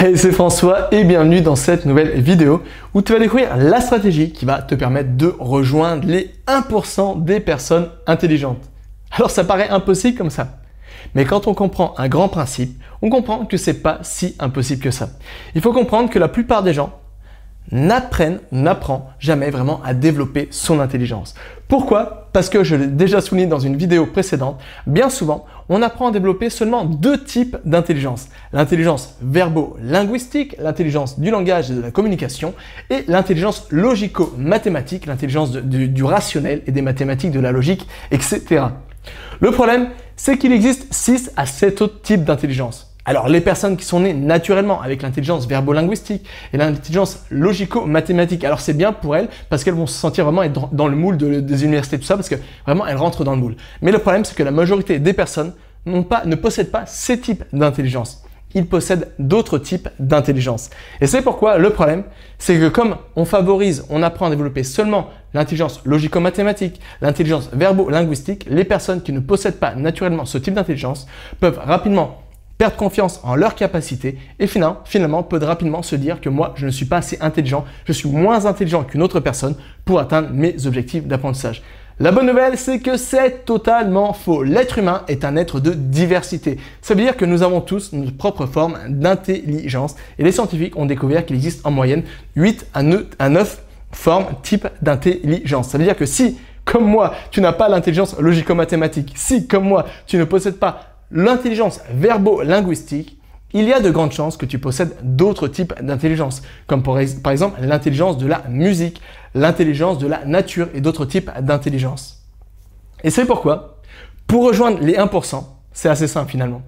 Hey, c'est François et bienvenue dans cette nouvelle vidéo où tu vas découvrir la stratégie qui va te permettre de rejoindre les 1% des personnes intelligentes. Alors ça paraît impossible comme ça. Mais quand on comprend un grand principe, on comprend que c'est pas si impossible que ça. Il faut comprendre que la plupart des gens n'apprennent, n'apprend jamais vraiment à développer son intelligence. Pourquoi Parce que je l'ai déjà souligné dans une vidéo précédente, bien souvent, on apprend à développer seulement deux types d'intelligence. L'intelligence verbo-linguistique, l'intelligence du langage et de la communication, et l'intelligence logico-mathématique, l'intelligence du, du rationnel et des mathématiques, de la logique, etc. Le problème, c'est qu'il existe 6 à 7 autres types d'intelligence. Alors les personnes qui sont nées naturellement avec l'intelligence verbolinguistique linguistique et l'intelligence logico-mathématique, alors c'est bien pour elles parce qu'elles vont se sentir vraiment être dans le moule des universités, tout ça, parce que vraiment elles rentrent dans le moule. Mais le problème c'est que la majorité des personnes pas, ne possèdent pas ces types d'intelligence. Ils possèdent d'autres types d'intelligence. Et c'est pourquoi le problème, c'est que comme on favorise, on apprend à développer seulement l'intelligence logico-mathématique, l'intelligence verbo-linguistique, les personnes qui ne possèdent pas naturellement ce type d'intelligence peuvent rapidement perdre confiance en leur capacité et finalement, finalement peuvent rapidement se dire que moi, je ne suis pas assez intelligent, je suis moins intelligent qu'une autre personne pour atteindre mes objectifs d'apprentissage. La bonne nouvelle, c'est que c'est totalement faux. L'être humain est un être de diversité. Ça veut dire que nous avons tous notre propre forme d'intelligence et les scientifiques ont découvert qu'il existe en moyenne 8 à 9 formes types d'intelligence. Ça veut dire que si, comme moi, tu n'as pas l'intelligence logico-mathématique, si, comme moi, tu ne possèdes pas l'intelligence verbo-linguistique, il y a de grandes chances que tu possèdes d'autres types d'intelligence, comme par exemple l'intelligence de la musique, l'intelligence de la nature et d'autres types d'intelligence. Et c'est pourquoi, pour rejoindre les 1%, c'est assez simple finalement.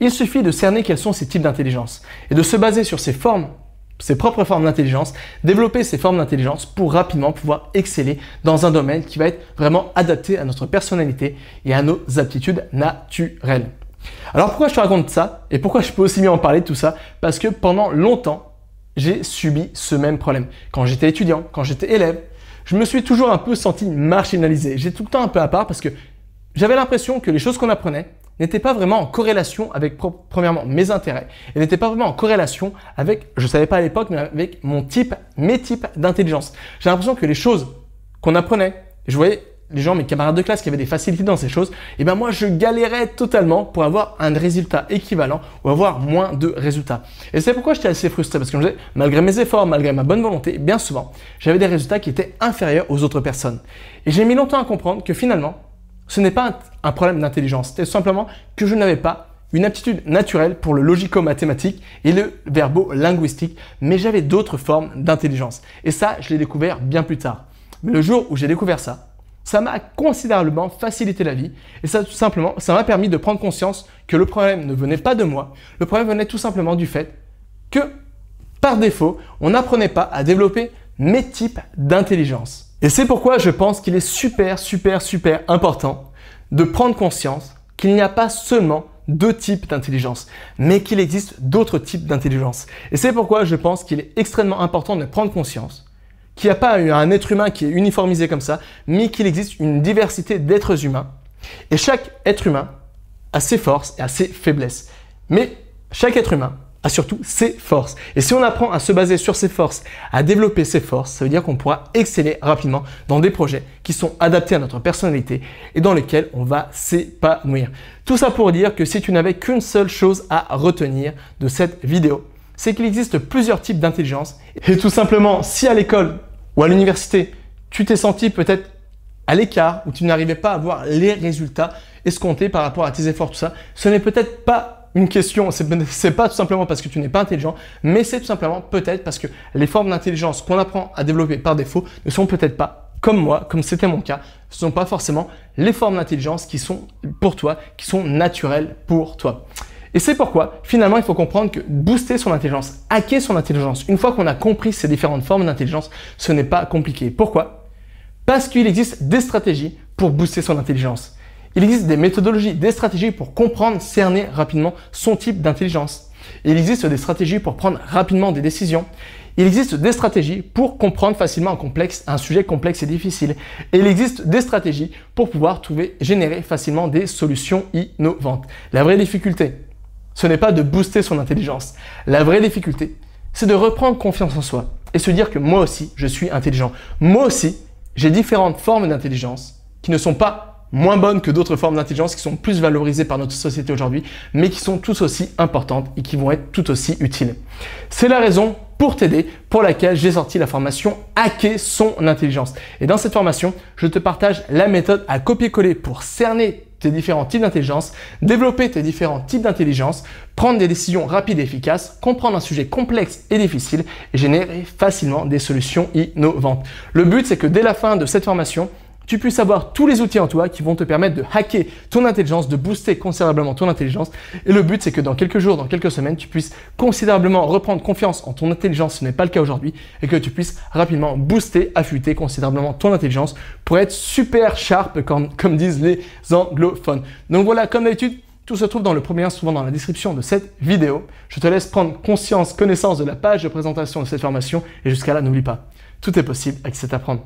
Il suffit de cerner quels sont ces types d'intelligence et de se baser sur ces formes, ses propres formes d'intelligence, développer ces formes d'intelligence pour rapidement pouvoir exceller dans un domaine qui va être vraiment adapté à notre personnalité et à nos aptitudes naturelles. Alors pourquoi je te raconte ça et pourquoi je peux aussi bien en parler de tout ça Parce que pendant longtemps, j'ai subi ce même problème. Quand j'étais étudiant, quand j'étais élève, je me suis toujours un peu senti marginalisé. J'ai tout le temps un peu à part parce que j'avais l'impression que les choses qu'on apprenait n'étaient pas vraiment en corrélation avec, premièrement, mes intérêts et n'étaient pas vraiment en corrélation avec, je ne savais pas à l'époque, mais avec mon type, mes types d'intelligence. J'ai l'impression que les choses qu'on apprenait, je voyais les gens, mes camarades de classe qui avaient des facilités dans ces choses, et eh ben moi je galérais totalement pour avoir un résultat équivalent ou avoir moins de résultats. Et c'est pourquoi j'étais assez frustré parce que je malgré mes efforts, malgré ma bonne volonté, bien souvent, j'avais des résultats qui étaient inférieurs aux autres personnes. Et j'ai mis longtemps à comprendre que finalement, ce n'est pas un problème d'intelligence, C'est simplement que je n'avais pas une aptitude naturelle pour le logico-mathématique et le verbo-linguistique, mais j'avais d'autres formes d'intelligence. Et ça, je l'ai découvert bien plus tard. Mais le jour où j'ai découvert ça, ça m'a considérablement facilité la vie et ça tout simplement, ça m'a permis de prendre conscience que le problème ne venait pas de moi, le problème venait tout simplement du fait que par défaut, on n'apprenait pas à développer mes types d'intelligence. Et c'est pourquoi je pense qu'il est super, super, super important de prendre conscience qu'il n'y a pas seulement deux types d'intelligence, mais qu'il existe d'autres types d'intelligence. Et c'est pourquoi je pense qu'il est extrêmement important de prendre conscience qu'il n'y a pas eu un être humain qui est uniformisé comme ça, mais qu'il existe une diversité d'êtres humains. Et chaque être humain a ses forces et a ses faiblesses. Mais chaque être humain a surtout ses forces. Et si on apprend à se baser sur ses forces, à développer ses forces, ça veut dire qu'on pourra exceller rapidement dans des projets qui sont adaptés à notre personnalité et dans lesquels on va s'épanouir. Tout ça pour dire que si tu n'avais qu'une seule chose à retenir de cette vidéo, c'est qu'il existe plusieurs types d'intelligence. Et tout simplement, si à l'école, ou à l'université, tu t'es senti peut-être à l'écart, ou tu n'arrivais pas à voir les résultats escomptés par rapport à tes efforts, tout ça, ce n'est peut-être pas une question, c'est pas tout simplement parce que tu n'es pas intelligent, mais c'est tout simplement peut-être parce que les formes d'intelligence qu'on apprend à développer par défaut ne sont peut-être pas comme moi, comme c'était mon cas, ce ne sont pas forcément les formes d'intelligence qui sont pour toi, qui sont naturelles pour toi. Et c'est pourquoi, finalement, il faut comprendre que booster son intelligence, hacker son intelligence, une fois qu'on a compris ces différentes formes d'intelligence, ce n'est pas compliqué. Pourquoi Parce qu'il existe des stratégies pour booster son intelligence. Il existe des méthodologies, des stratégies pour comprendre, cerner rapidement son type d'intelligence. Il existe des stratégies pour prendre rapidement des décisions. Il existe des stratégies pour comprendre facilement un, complexe, un sujet complexe et difficile. Et il existe des stratégies pour pouvoir trouver, générer facilement des solutions innovantes. La vraie difficulté, ce n'est pas de booster son intelligence. La vraie difficulté, c'est de reprendre confiance en soi et se dire que moi aussi, je suis intelligent. Moi aussi, j'ai différentes formes d'intelligence qui ne sont pas moins bonnes que d'autres formes d'intelligence qui sont plus valorisées par notre société aujourd'hui, mais qui sont tous aussi importantes et qui vont être tout aussi utiles. C'est la raison pour t'aider pour laquelle j'ai sorti la formation Hacker son intelligence. Et dans cette formation, je te partage la méthode à copier-coller pour cerner tes différents types d'intelligence, développer tes différents types d'intelligence, prendre des décisions rapides et efficaces, comprendre un sujet complexe et difficile et générer facilement des solutions innovantes. Le but, c'est que dès la fin de cette formation, tu puisses avoir tous les outils en toi qui vont te permettre de hacker ton intelligence, de booster considérablement ton intelligence. Et le but, c'est que dans quelques jours, dans quelques semaines, tu puisses considérablement reprendre confiance en ton intelligence, ce n'est pas le cas aujourd'hui, et que tu puisses rapidement booster, affûter considérablement ton intelligence pour être super sharp, comme, comme disent les anglophones. Donc voilà, comme d'habitude, tout se trouve dans le premier lien souvent dans la description de cette vidéo. Je te laisse prendre conscience, connaissance de la page de présentation de cette formation et jusqu'à là, n'oublie pas, tout est possible avec cet apprendre.